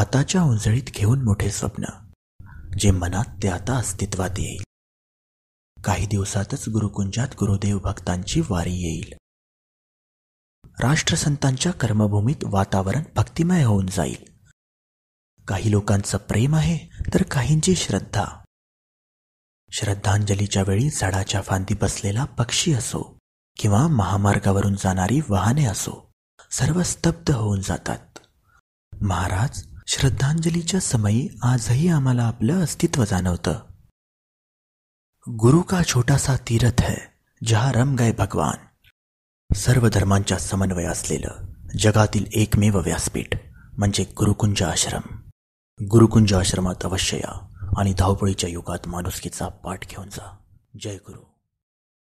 हाताच्या उंजळीत घेऊन मोठे स्वप्न जे मनात ते आता अस्तित्वात येईल काही दिवसातच गुरुकुंजात गुरुदेव भक्तांची वारी येईल राष्ट्रसंतांच्या कर्मभूमीत वातावरण भक्तिमय होऊन जाईल काही लोकांचं प्रेम आहे तर काहींची श्रद्धा श्रद्धांजलीच्या वेळी झाडाच्या फांदी बसलेला पक्षी असो किंवा महामार्गावरून जाणारी वाहने असो सर्व स्तब्ध होऊन जातात महाराज श्रद्धांजलीच्या समयी आजही आम्हाला आपलं अस्तित्व जाणवतं गुरु का छोटासा तीरथ है जहा रम गए भगवान सर्व धर्मांच्या समन्वय असलेलं जगातील एकमेव व्यासपीठ म्हणजे गुरुकुंज आश्रम गुरुकुंज आश्रमात अवश्य या आणि धावपळीच्या युगात माणुसकीचा पाठ घेऊन जा जय गुरु